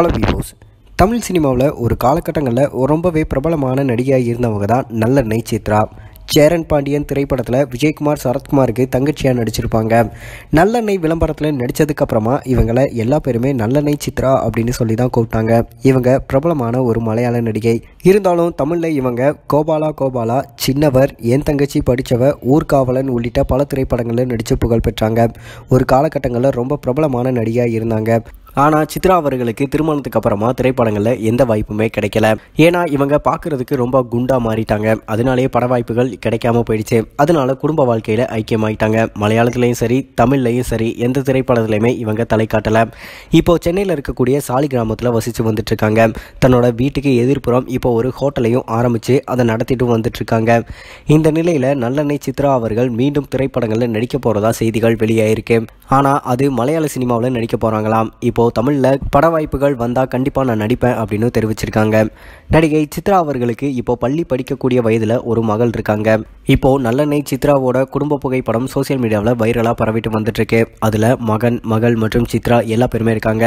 hello பீபோஸ் Tamil சினிமாவில் ஒரு காலகட்டங்களில் ரொம்பவே பிரபலமான நடிகையாக இருந்தவங்க தான் நல்ல சித்ரா சேரன் பாண்டியன் திரைப்படத்தில் விஜயகுமார் சரத்குமாருக்கு தங்கச்சியாக நடிச்சிருப்பாங்க நல்லெண்ணெய் விளம்பரத்தில் நடித்ததுக்கப்புறமா இவங்களை எல்லா பேருமே நல்லெண்ணெய் சித்ரா அப்படின்னு சொல்லி தான் கூப்பிட்டாங்க இவங்க பிரபலமான ஒரு மலையாள நடிகை இருந்தாலும் தமிழில் இவங்க கோபாலா கோபாலா சின்னவர் என் தங்கச்சி படித்தவ ஊர்காவலன் உள்ளிட்ட பல திரைப்படங்களில் நடித்து புகழ் பெற்றாங்க ஒரு காலகட்டங்களில் ரொம்ப பிரபலமான நடிகையாக இருந்தாங்க ஆனால் சித்ரா அவர்களுக்கு திருமணத்துக்கு அப்புறமா திரைப்படங்களில் எந்த வாய்ப்புமே கிடைக்கல ஏன்னா இவங்க பார்க்கறதுக்கு ரொம்ப குண்டா மாறிட்டாங்க அதனாலேயே பட வாய்ப்புகள் கிடைக்காம போயிடுச்சு அதனால குடும்ப வாழ்க்கையில் ஐக்கியமாயிட்டாங்க மலையாளத்துலேயும் சரி தமிழ்லையும் சரி எந்த திரைப்படத்துலையுமே இவங்க தலை காட்டலை இப்போ சென்னையில் இருக்கக்கூடிய சாலி கிராமத்தில் வசித்து வந்துட்டு இருக்காங்க தன்னோட வீட்டுக்கு எதிர்ப்புறம் இப்போ ஒரு ஹோட்டலையும் ஆரம்பித்து அதை நடத்திட்டு வந்துட்டு இருக்காங்க இந்த நிலையில் நல்லெண்ணெய் சித்ரா அவர்கள் மீண்டும் திரைப்படங்களில் நடிக்க போகிறதா செய்திகள் வெளியாயிருக்கு ஆனால் அது மலையாள சினிமாவில் நடிக்க போகிறாங்களாம் இப்போ இப்போது தமிழில் பட வாய்ப்புகள் வந்தால் கண்டிப்பாக நான் நடிப்பேன் அப்படின்னு தெரிவிச்சிருக்காங்க நடிகை சித்ரா அவர்களுக்கு இப்போது பள்ளி படிக்கக்கூடிய வயதில் ஒரு மகள் இருக்காங்க இப்போது நல்லெண்ணெய் சித்ராவோட குடும்ப புகைப்படம் சோசியல் மீடியாவில் வைரலாக பரவிட்டு வந்துட்டுருக்கு அதில் மகன் மகள் மற்றும் சித்ரா எல்லா பேருமே இருக்காங்க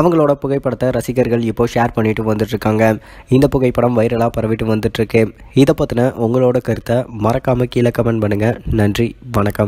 அவங்களோட புகைப்படத்தை ரசிகர்கள் இப்போ ஷேர் பண்ணிட்டு வந்துட்டுருக்காங்க இந்த புகைப்படம் வைரலாக பரவிட்டு வந்துட்டுருக்கு இதை பற்றின உங்களோட கருத்தை மறக்காமல் கீழே கமெண்ட் பண்ணுங்கள் நன்றி வணக்கம்